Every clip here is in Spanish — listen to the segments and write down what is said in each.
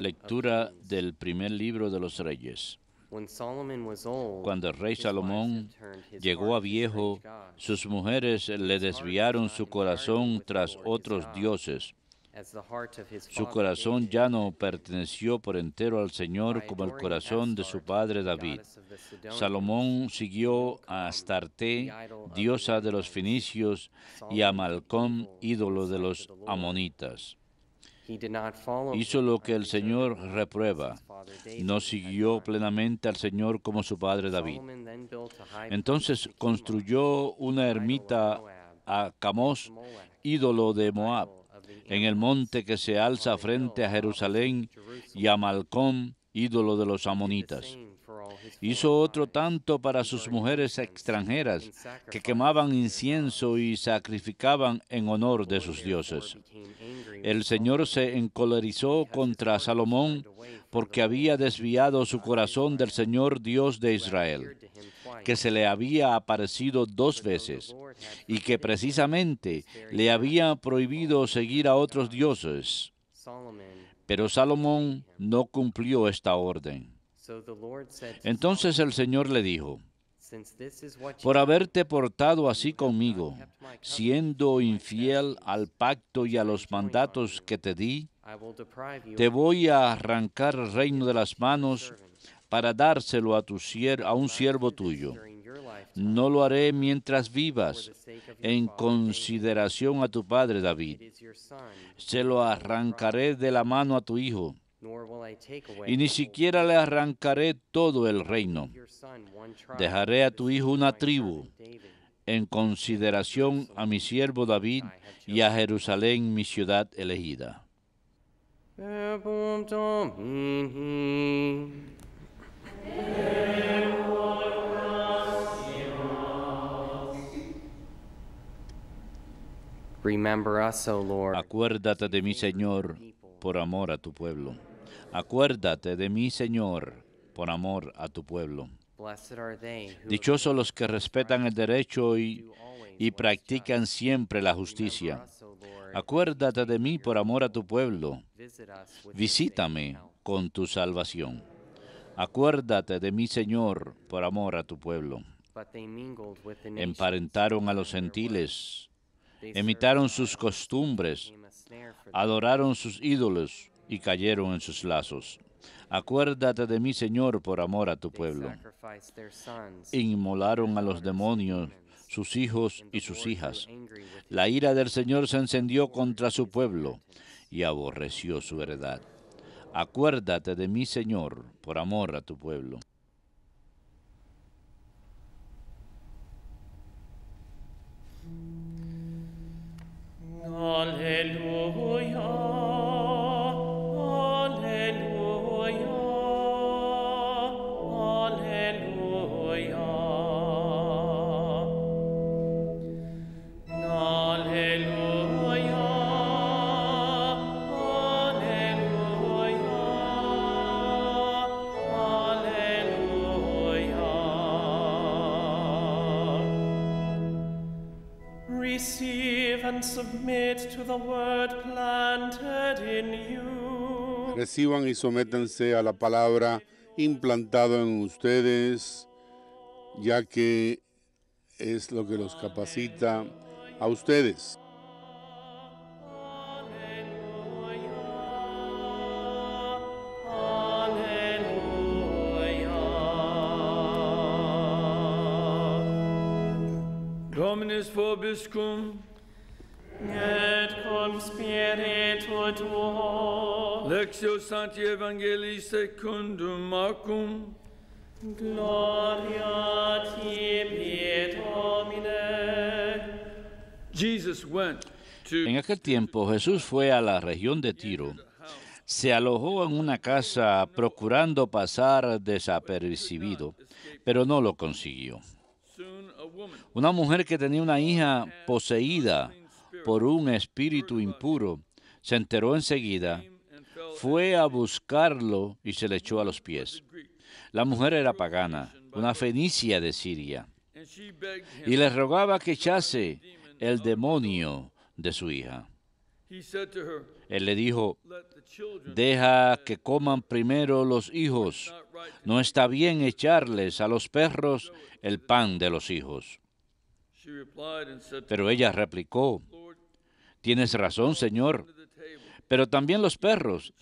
Lectura del primer libro de los reyes. Cuando el rey Salomón llegó a viejo, sus mujeres le desviaron su corazón tras otros dioses. Su corazón ya no perteneció por entero al Señor como el corazón de su padre David. Salomón siguió a Astarte, diosa de los finicios, y a Malcom, ídolo de los amonitas. Hizo lo que el Señor reprueba. No siguió plenamente al Señor como su padre David. Entonces construyó una ermita a Camos, ídolo de Moab, en el monte que se alza frente a Jerusalén, y a Malcom, ídolo de los amonitas. Hizo otro tanto para sus mujeres extranjeras que quemaban incienso y sacrificaban en honor de sus dioses. El Señor se encolerizó contra Salomón porque había desviado su corazón del Señor Dios de Israel, que se le había aparecido dos veces y que precisamente le había prohibido seguir a otros dioses. Pero Salomón no cumplió esta orden. Entonces el Señor le dijo, por haberte portado así conmigo, siendo infiel al pacto y a los mandatos que te di, te voy a arrancar el reino de las manos para dárselo a, un siervo tuyo. No lo haré mientras vivas, en consideración a tu padre David. Se lo arrancaré de la mano a tu hijo y ni siquiera le arrancaré todo el reino. Dejaré a tu hijo una tribu en consideración a mi siervo David y a Jerusalén, mi ciudad elegida. Acuérdate de mi Señor, por amor a tu pueblo. Acuérdate de mí, Señor, por amor a tu pueblo. Dichosos los que respetan el derecho y, practican siempre la justicia. Acuérdate de mí por amor a tu pueblo. Visítame con tu salvación. Acuérdate de mí, Señor, por amor a tu pueblo. Emparentaron a los gentiles, imitaron sus costumbres, adoraron sus ídolos, y cayeron en sus lazos. Acuérdate de mí, Señor, por amor a tu pueblo. Inmolaron a los demonios, sus hijos y sus hijas. La ira del Señor se encendió contra su pueblo y aborreció su heredad. Acuérdate de mí, Señor, por amor a tu pueblo. Aleluya. Reciban y sométanse a la palabra implantada en ustedes, ya que es lo que los capacita a ustedes. Dominus en aquel tiempo Jesús fue a la región de Tiro. Se alojó en una casa procurando pasar desapercibido, pero no lo consiguió. Una mujer que tenía una hija poseída por un espíritu impuro, se enteró enseguida, fue a buscarlo y se le echó a los pies. La mujer era pagana, una fenicia de Siria, y le rogaba que echase el demonio de su hija. Él le dijo, deja que coman primero los hijos. No está bien echarles a los perros el pan de los hijos. Pero ella replicó, Tienes razón, Señor. Pero también los perros,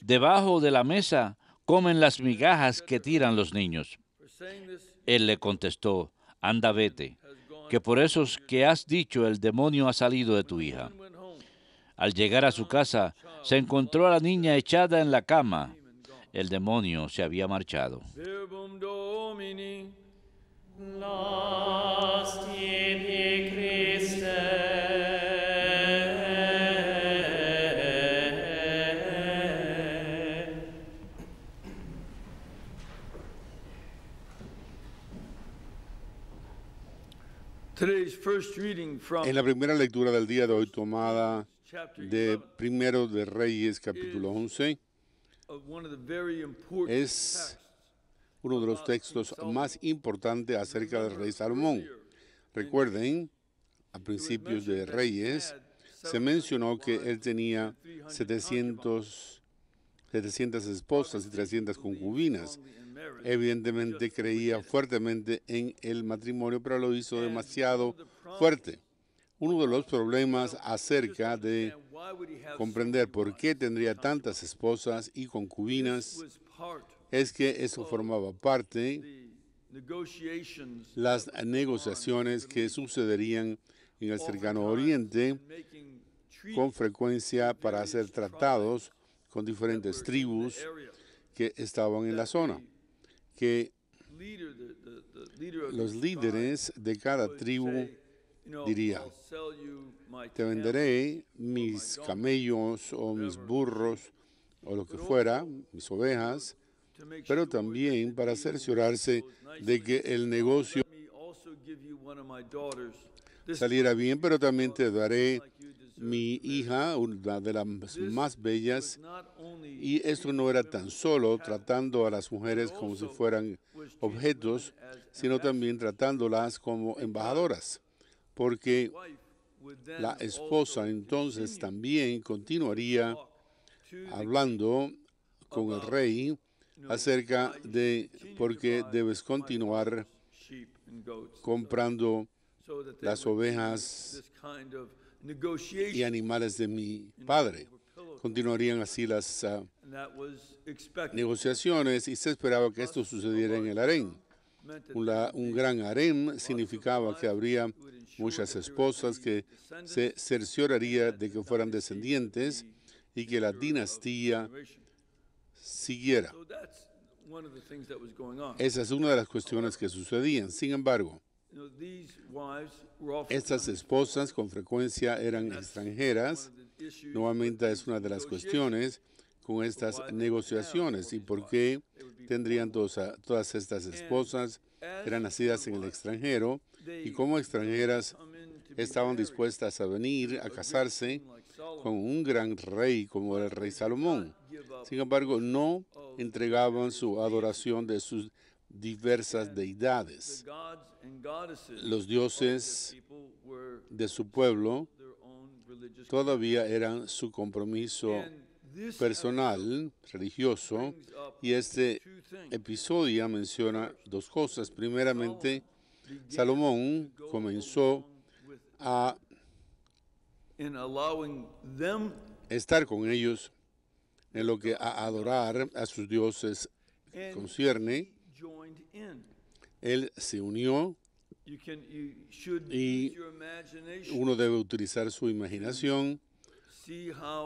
debajo de la mesa, comen las migajas que tiran los niños. Él le contestó, anda vete, que por eso que has dicho el demonio ha salido de tu hija. Al llegar a su casa, se encontró a la niña echada en la cama. El demonio se había marchado. En la primera lectura del día de hoy tomada de Primero de Reyes capítulo 11 es uno de los textos más importantes acerca del rey Salomón. Recuerden, a principios de Reyes se mencionó que él tenía 700, 700 esposas y 300 concubinas. Evidentemente creía fuertemente en el matrimonio, pero lo hizo demasiado fuerte. Uno de los problemas acerca de comprender por qué tendría tantas esposas y concubinas es que eso formaba parte de las negociaciones que sucederían en el cercano oriente con frecuencia para hacer tratados con diferentes tribus que estaban en la zona, que los líderes de cada tribu diría, te venderé mis camellos o mis burros o lo que fuera, mis ovejas, pero también para cerciorarse de que el negocio saliera bien, pero también te daré mi hija, una de las más bellas, y esto no era tan solo tratando a las mujeres como si fueran objetos, sino también tratándolas como embajadoras porque la esposa entonces también continuaría hablando con el rey acerca de por qué debes continuar comprando las ovejas y animales de mi padre. Continuarían así las ah, negociaciones y se esperaba que esto sucediera en el harén. Un, gran harén significaba que habría muchas esposas que se cercioraría de que fueran descendientes y que la dinastía siguiera. Esa es una de las cuestiones que sucedían. Sin embargo, estas esposas con frecuencia eran extranjeras. Nuevamente es una de las cuestiones con estas negociaciones y por qué tendrían todas estas esposas, eran nacidas en el extranjero y como extranjeras estaban dispuestas a venir a casarse con un gran rey como el rey Salomón. Sin embargo, no entregaban su adoración de sus diversas deidades. Los dioses de su pueblo todavía eran su compromiso personal, religioso, y este episodio menciona dos cosas. Primeramente, Salomón comenzó a estar con ellos en lo que a adorar a sus dioses concierne. Él se unió y uno debe utilizar su imaginación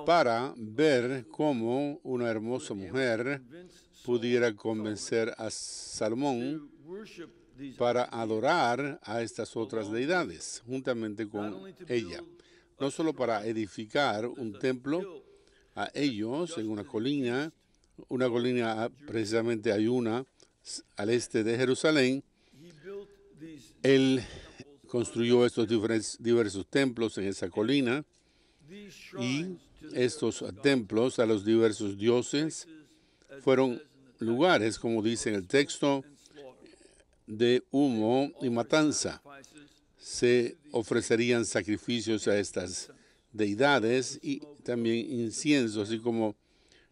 para ver cómo una hermosa mujer pudiera convencer a Salomón para adorar a estas otras deidades juntamente con ella. No solo para edificar un templo a ellos en una colina, una colina ah, precisamente hay una al este de Jerusalén, él construyó estos diversos templos en esa colina y estos templos a los diversos dioses fueron lugares, como dice en el texto, de humo y matanza. Se ofrecerían sacrificios a estas deidades y también incienso, así como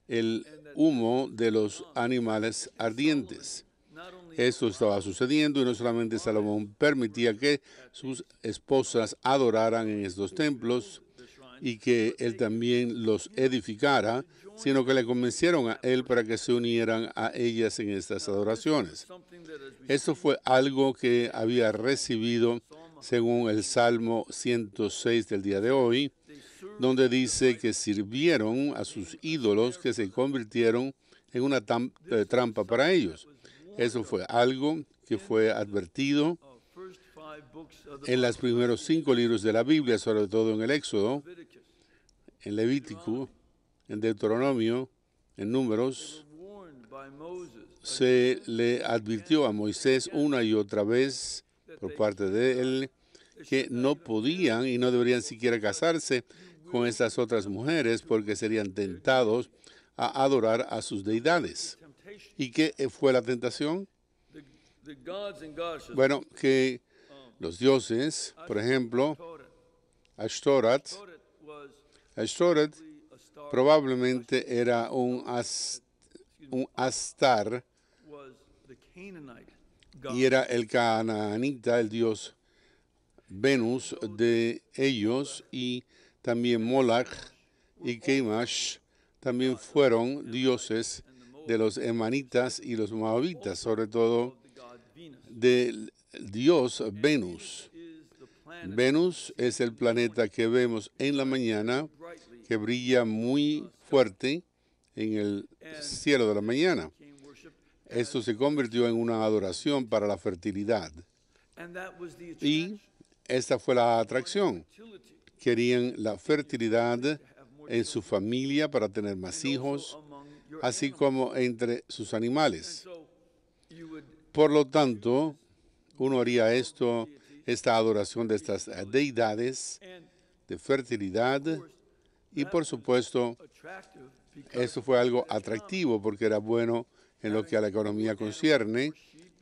el humo de los animales ardientes. Esto estaba sucediendo y no solamente Salomón permitía que sus esposas adoraran en estos templos, y que él también los edificara, sino que le convencieron a él para que se unieran a ellas en estas adoraciones. Eso fue algo que había recibido según el Salmo 106 del día de hoy, donde dice que sirvieron a sus ídolos que se convirtieron en una eh, trampa para ellos. Eso fue algo que fue advertido en los primeros cinco libros de la Biblia, sobre todo en el Éxodo, en Levítico, en Deuteronomio, en Números, se le advirtió a Moisés una y otra vez por parte de él que no podían y no deberían siquiera casarse con esas otras mujeres porque serían tentados a adorar a sus deidades. ¿Y qué fue la tentación? Bueno, que los dioses, por ejemplo, Ashtorat. Ashtorat probablemente era un, Astar y era el cananita, el dios Venus de ellos y también Molach y Kemash también fueron dioses de los emanitas y los moabitas, sobre todo de dios Venus. Venus es el planeta que vemos en la mañana, que brilla muy fuerte en el cielo de la mañana. Esto se convirtió en una adoración para la fertilidad. Y esta fue la atracción. Querían la fertilidad en su familia para tener más hijos, así como entre sus animales. Por lo tanto, uno haría esto, esta adoración de estas eh, deidades de fertilidad y por supuesto esto fue algo atractivo porque era bueno en lo que a la economía concierne,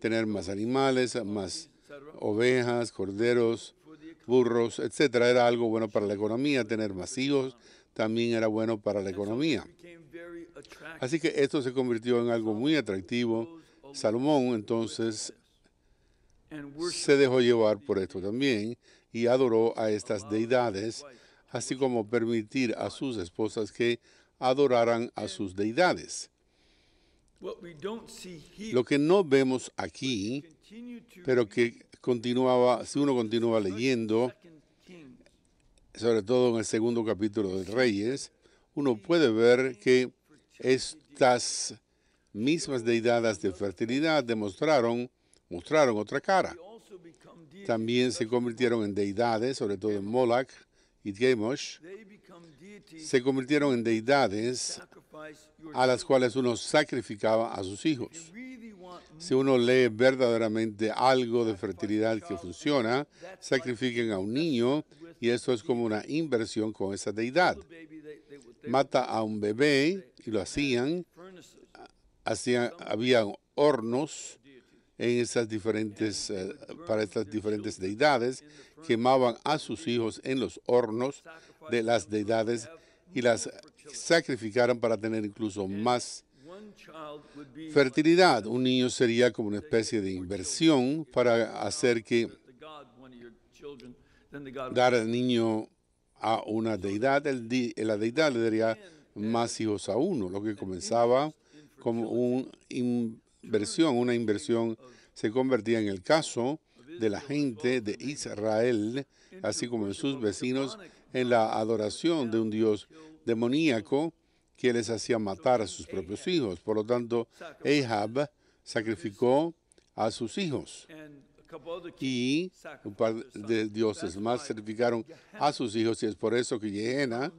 tener más animales, más ovejas, corderos, burros, etcétera, era algo bueno para la economía, tener más hijos también era bueno para la economía. Así que esto se convirtió en algo muy atractivo. Salomón entonces se dejó llevar por esto también y adoró a estas deidades, así como permitir a sus esposas que adoraran a sus deidades. Lo que no vemos aquí, pero que continuaba, si uno continúa leyendo, sobre todo en el segundo capítulo de Reyes, uno puede ver que estas mismas deidades de fertilidad demostraron mostraron otra cara. También se convirtieron en deidades, sobre todo en Moloch y Gemosh. Se convirtieron en deidades a las cuales uno sacrificaba a sus hijos. Si uno lee verdaderamente algo de fertilidad que funciona, sacrifiquen a un niño y eso es como una inversión con esa deidad. Mata a un bebé y lo hacían. hacían había hornos en diferentes, eh, para estas diferentes deidades, quemaban a sus hijos en los hornos de las deidades y las sacrificaron para tener incluso más fertilidad. Un niño sería como una especie de inversión para hacer que dar al niño a una deidad, el la deidad le daría más hijos a uno, lo que comenzaba como un versión, una inversión se convertía en el caso de la gente de Israel, así como en sus vecinos, en la adoración de un dios demoníaco que les hacía matar a sus propios hijos. Por lo tanto, Ahab sacrificó a sus hijos y un par de dioses más sacrificaron a sus hijos y es por eso que Yehena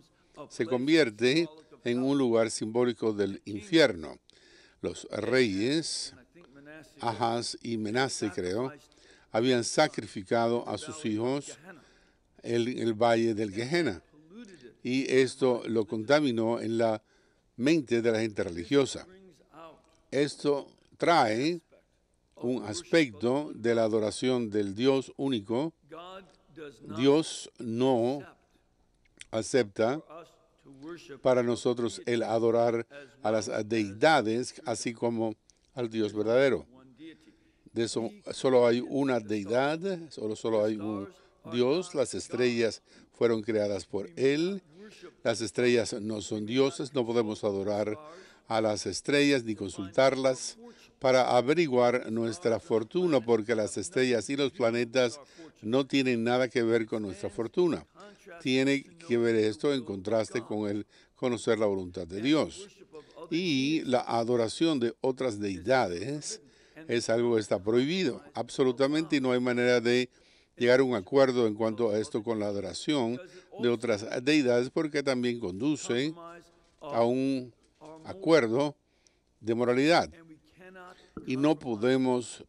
se convierte en un lugar simbólico del infierno. Los reyes, Ahaz y Menase, creo, habían sacrificado a sus hijos en el, el valle del Gehenna. Y esto lo contaminó en la mente de la gente religiosa. Esto trae un aspecto de la adoración del Dios único. Dios no acepta para nosotros el adorar a las deidades, así como al Dios verdadero. De eso solo hay una deidad, solo, solo hay un Dios, las estrellas fueron creadas por Él, las estrellas no son dioses, no podemos adorar a las estrellas ni consultarlas, para averiguar nuestra fortuna, porque las estrellas y los planetas no tienen nada que ver con nuestra fortuna. Tiene que ver esto en contraste con el conocer la voluntad de Dios. Y la adoración de otras deidades es algo que está prohibido, absolutamente, y no hay manera de llegar a un acuerdo en cuanto a esto con la adoración de otras deidades, porque también conduce a un acuerdo de moralidad y no podemos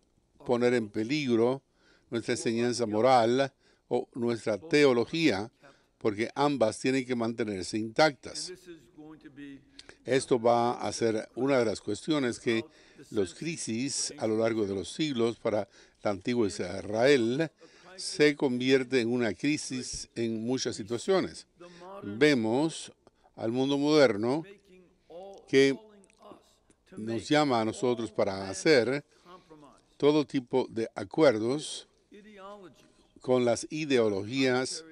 poner en peligro nuestra enseñanza moral o nuestra teología, porque ambas tienen que mantenerse intactas. Esto va a ser una de las cuestiones que los crisis a lo largo de los siglos para la antigua Israel se convierte en una crisis en muchas situaciones. Vemos al mundo moderno que nos llama a nosotros para hacer todo tipo de acuerdos con las ideologías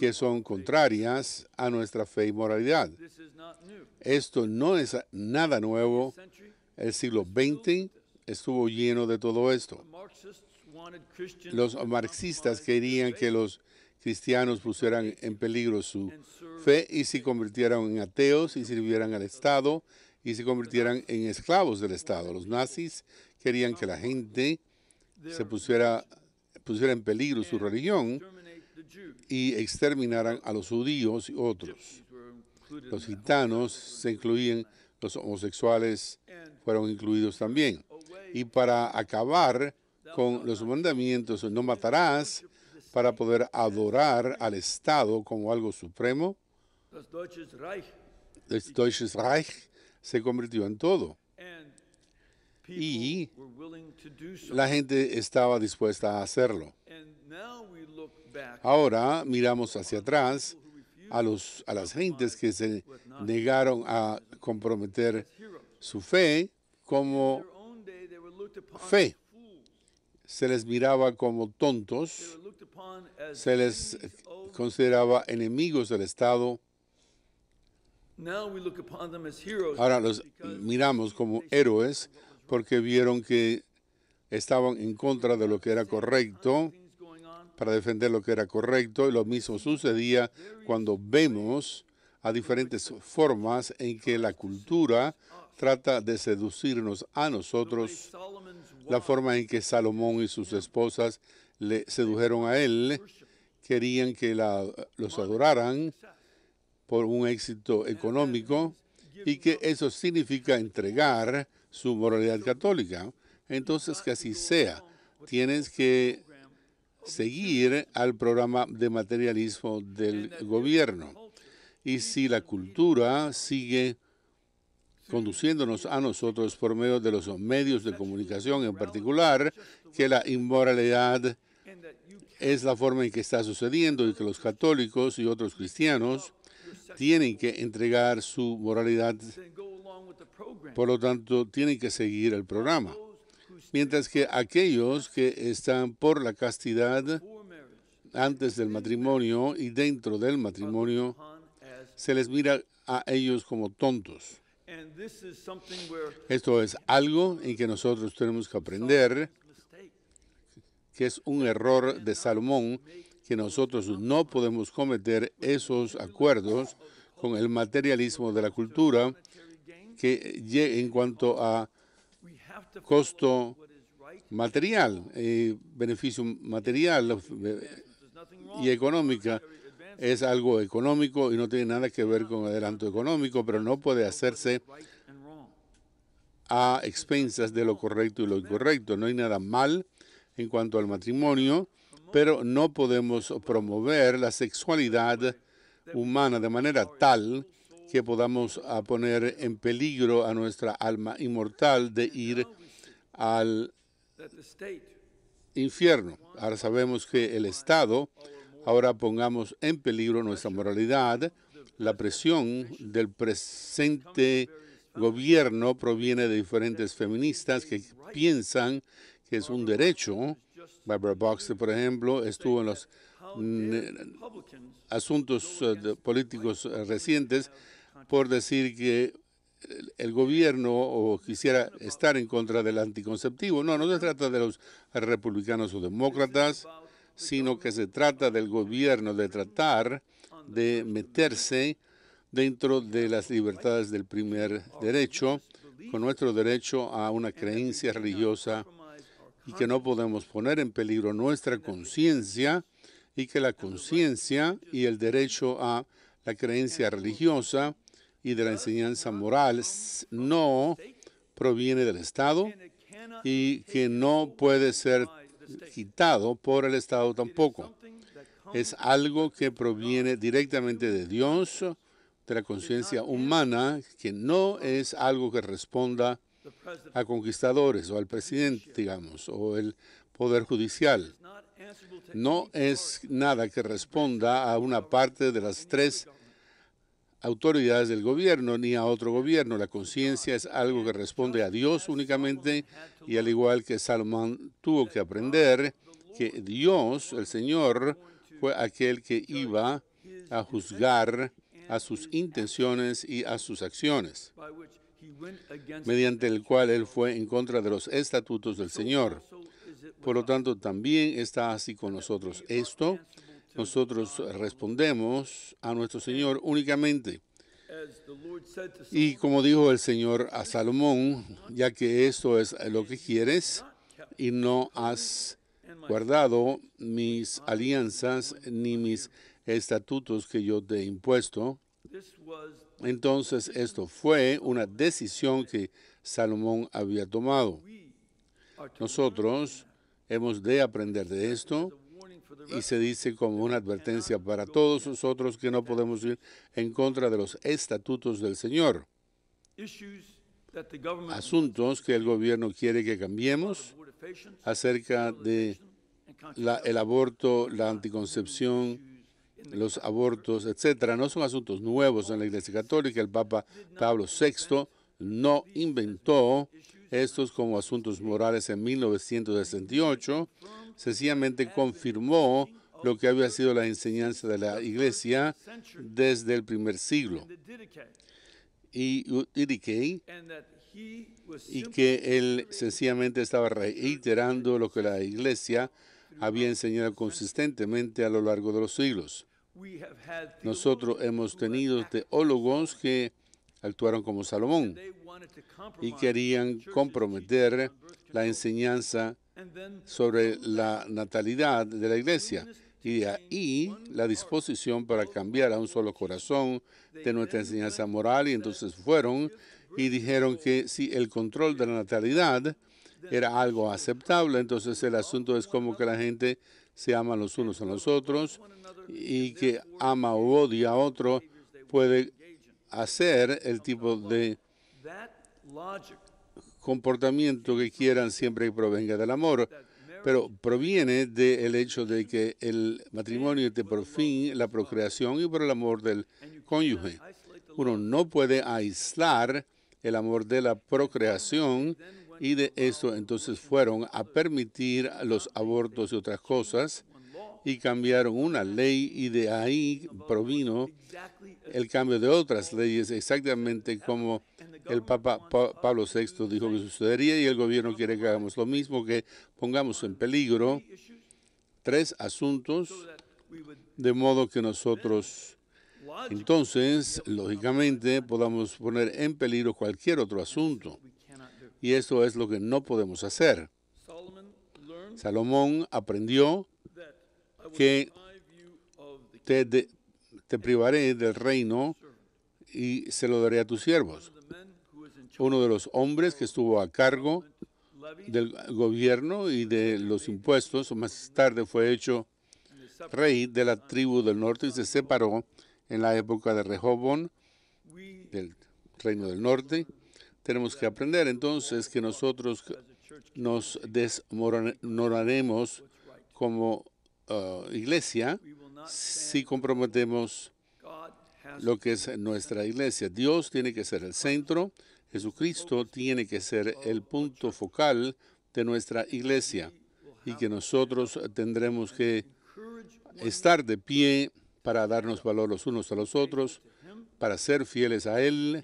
que son contrarias a nuestra fe y moralidad. Esto no es nada nuevo. El siglo XX estuvo lleno de todo esto. Los marxistas querían que los cristianos pusieran en peligro su fe y se convirtieran en ateos y sirvieran al Estado y se convirtieran en esclavos del Estado. Los nazis querían que la gente se pusiera, pusiera en peligro su religión y exterminaran a los judíos y otros. Los gitanos se incluían, los homosexuales fueron incluidos también. Y para acabar con los mandamientos, no matarás, para poder adorar al Estado como algo supremo, el Deutsches Reich se convirtió en todo. Y la gente estaba dispuesta a hacerlo. Ahora miramos hacia atrás a, los, a las gentes que se negaron a comprometer su fe como fe. Se les miraba como tontos, se les consideraba enemigos del Estado Ahora los miramos como héroes porque vieron que estaban en contra de lo que era correcto, para defender lo que era correcto, y lo mismo sucedía cuando vemos a diferentes formas en que la cultura trata de seducirnos a nosotros, la forma en que Salomón y sus esposas le sedujeron a él, querían que los adoraran, por un éxito económico y que eso significa entregar su moralidad católica. Entonces, que así sea. Tienes que seguir al programa de materialismo del gobierno. Y si la cultura sigue conduciéndonos a nosotros por medio de los medios de comunicación en particular, que la inmoralidad es la forma en que está sucediendo y que los católicos y otros cristianos tienen que entregar su moralidad, por lo tanto tienen que seguir el programa. Mientras que aquellos que están por la castidad antes del matrimonio y dentro del matrimonio, se les mira a ellos como tontos. Esto es algo en que nosotros tenemos que aprender, que es un error de Salomón que nosotros no podemos cometer esos acuerdos con el materialismo de la cultura que en cuanto a costo material, eh, beneficio material eh, y económica, es algo económico y no tiene nada que ver con adelanto económico, pero no puede hacerse a expensas de lo correcto y lo incorrecto. No hay nada mal en cuanto al matrimonio, pero no podemos promover la sexualidad humana de manera tal que podamos ah, poner en peligro a nuestra alma inmortal de ir al infierno. Ahora sabemos que el Estado, ahora pongamos en peligro nuestra moralidad, la presión del presente gobierno proviene de diferentes feministas que piensan que es un derecho Barbara Boxer, por ejemplo, estuvo en los mm, eh, asuntos eh, políticos eh, recientes por decir que el gobierno quisiera estar en contra del anticonceptivo. No, no se trata de los republicanos o demócratas, sino que se trata del gobierno de tratar de meterse dentro de las libertades del primer derecho, con nuestro derecho a una creencia religiosa y que no podemos poner en peligro nuestra conciencia y que la conciencia y el derecho a la creencia religiosa y de la enseñanza moral no proviene del Estado y que no puede ser quitado por el Estado tampoco. Es algo que proviene directamente de Dios, de la conciencia humana, que no es algo que responda a conquistadores o al presidente, digamos, o el Poder Judicial. No es nada que responda a una parte de las tres autoridades del gobierno ni a otro gobierno. La conciencia es algo que responde a Dios únicamente y al igual que Salomón tuvo que aprender que Dios, el Señor, fue aquel que iba a juzgar a sus intenciones y a sus acciones, mediante el cual él fue en contra de los estatutos del Señor. Por lo tanto, también está así con nosotros esto. Nosotros respondemos a nuestro Señor únicamente. Y como dijo el Señor a Salomón, ya que esto es lo que quieres y no has guardado mis alianzas ni mis estatutos que yo te he impuesto, entonces esto fue una decisión que Salomón había tomado. Nosotros hemos de aprender de esto y se dice como una advertencia para todos nosotros que no podemos ir en contra de los estatutos del Señor. Asuntos que el gobierno quiere que cambiemos acerca de el aborto, la anticoncepción, los abortos, etcétera, no son asuntos nuevos en la Iglesia Católica. El Papa Pablo VI no inventó estos como asuntos morales en 1968, sencillamente confirmó lo que había sido la enseñanza de la Iglesia desde el primer siglo. Y, y que él sencillamente estaba reiterando lo que la Iglesia había enseñado consistentemente a lo largo de los siglos. Nosotros hemos tenido teólogos que actuaron como Salomón y querían comprometer la enseñanza sobre la natalidad de la iglesia y de ahí la disposición para cambiar a un solo corazón de nuestra enseñanza moral y entonces fueron y dijeron que si el control de la natalidad era algo aceptable, entonces el asunto es como que la gente se aman los unos a los otros y que ama o odia a otro puede hacer el tipo de comportamiento que quieran siempre que provenga del amor, pero proviene del hecho de que el matrimonio de por fin la procreación y por el amor del cónyuge. Uno no puede aislar el amor de la procreación y de eso entonces fueron a permitir los abortos y otras cosas y cambiaron una ley y de ahí provino el cambio de otras leyes exactamente como el Papa Pablo VI dijo que sucedería y el gobierno quiere que hagamos lo mismo, que pongamos en peligro tres asuntos de modo que nosotros entonces, lógicamente, podamos poner en peligro cualquier otro asunto. Y eso es lo que no podemos hacer. Salomón aprendió que te, privaré del reino y se lo daré a tus siervos. Uno de los hombres que estuvo a cargo del gobierno y de los impuestos, más tarde fue hecho rey de la tribu del norte y se separó en la época de Rehobón del reino del norte, tenemos que aprender entonces que nosotros nos desmoronaremos como ah, iglesia si comprometemos lo que es nuestra iglesia. Dios tiene que ser el centro, Jesucristo tiene que ser el punto focal de nuestra iglesia y que nosotros tendremos que estar de pie para darnos valor los unos a los otros, para ser fieles a Él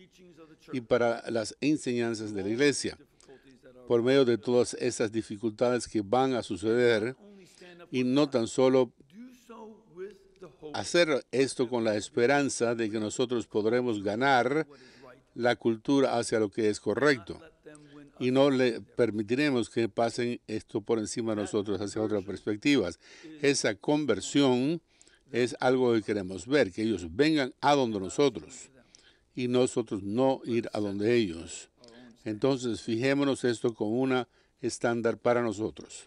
y para las enseñanzas de la iglesia. Por medio de todas esas dificultades que van a suceder, y no tan solo hacer esto con la esperanza de que nosotros podremos ganar la cultura hacia lo que es correcto. Y no le permitiremos que pasen esto por encima de nosotros hacia otras perspectivas. Esa conversión es algo que queremos ver, que ellos vengan a donde nosotros y nosotros no ir a donde ellos. Entonces, fijémonos esto como un estándar para nosotros.